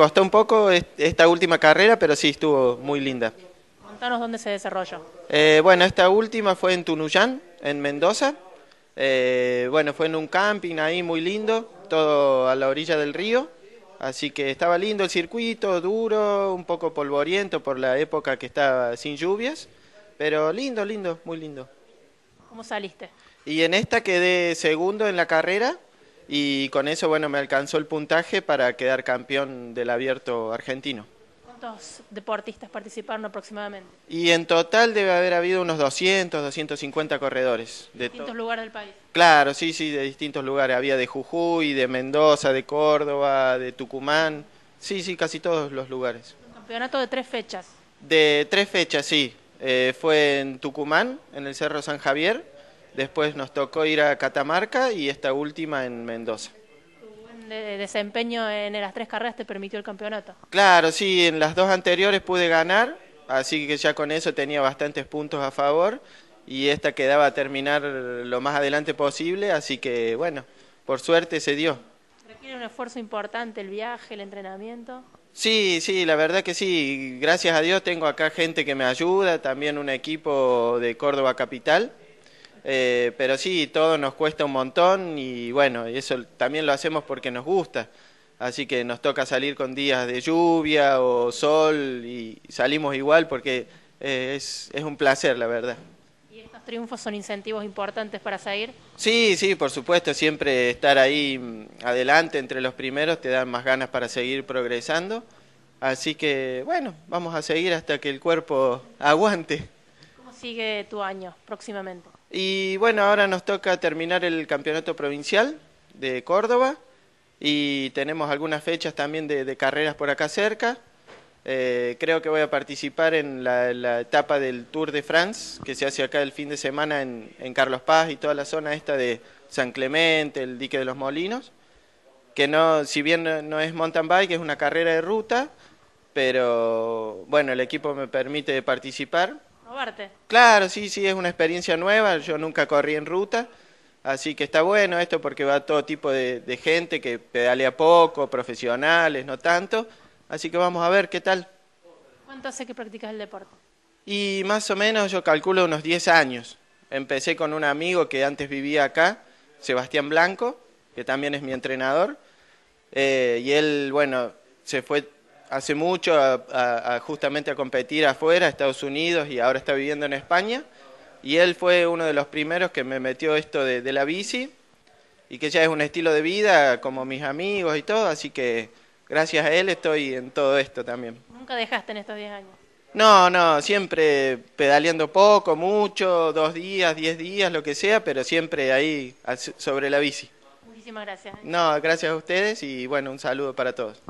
costó un poco esta última carrera, pero sí estuvo muy linda. Contanos dónde se desarrolló. Eh, bueno, esta última fue en Tunuyán, en Mendoza. Eh, bueno, fue en un camping ahí muy lindo, todo a la orilla del río. Así que estaba lindo el circuito, duro, un poco polvoriento por la época que estaba sin lluvias, pero lindo, lindo, muy lindo. ¿Cómo saliste? Y en esta quedé segundo en la carrera, y con eso bueno me alcanzó el puntaje para quedar campeón del abierto argentino. ¿Cuántos deportistas participaron aproximadamente? Y en total debe haber habido unos 200, 250 corredores. De distintos lugares del país. Claro, sí, sí, de distintos lugares. Había de Jujuy, de Mendoza, de Córdoba, de Tucumán. Sí, sí, casi todos los lugares. Un campeonato de tres fechas. De tres fechas, sí. Eh, fue en Tucumán, en el Cerro San Javier Después nos tocó ir a Catamarca y esta última en Mendoza. Tu buen desempeño en las tres carreras te permitió el campeonato. Claro, sí, en las dos anteriores pude ganar, así que ya con eso tenía bastantes puntos a favor y esta quedaba a terminar lo más adelante posible, así que bueno, por suerte se dio. ¿Requiere un esfuerzo importante el viaje, el entrenamiento? Sí, sí, la verdad que sí. Gracias a Dios tengo acá gente que me ayuda, también un equipo de Córdoba Capital, eh, pero sí, todo nos cuesta un montón y bueno, eso también lo hacemos porque nos gusta. Así que nos toca salir con días de lluvia o sol y salimos igual porque eh, es, un placer, la verdad. ¿Y estos triunfos son incentivos importantes para seguir? Sí, sí, por supuesto, siempre estar ahí mm, adelante entre los primeros te dan más ganas para seguir progresando. Así que bueno, vamos a seguir hasta que el cuerpo aguante. ¿Cómo sigue tu año próximamente? Y bueno, ahora nos toca terminar el campeonato provincial de Córdoba y tenemos algunas fechas también de, carreras por acá cerca. Eh, creo que voy a participar en la, etapa del Tour de France que se hace acá el fin de semana en, Carlos Paz y toda la zona esta de San Clemente, el dique de los Molinos que no, si bien no, no, es mountain bike, es una carrera de ruta, pero bueno, el equipo me permite participar Claro, sí, sí, es una experiencia nueva, yo nunca corrí en ruta, así que está bueno esto porque va todo tipo de, gente que pedalea poco, profesionales, no tanto, así que vamos a ver qué tal. ¿Cuánto hace que practicas el deporte? Y más o menos yo calculo unos 10 años. Empecé con un amigo que antes vivía acá, Sebastián Blanco, que también es mi entrenador, eh, y él, bueno, se fue hace mucho a, justamente a competir afuera, Estados Unidos, y ahora está viviendo en España. Y él fue uno de los primeros que me metió esto de, la bici y que ya es un estilo de vida como mis amigos y todo, así que gracias a él estoy en todo esto también. ¿Nunca dejaste en estos 10 años? No, no, siempre pedaleando poco, mucho, dos días, diez días, lo que sea, pero siempre ahí sobre la bici. Muchísimas gracias. No, gracias a ustedes y bueno, un saludo para todos.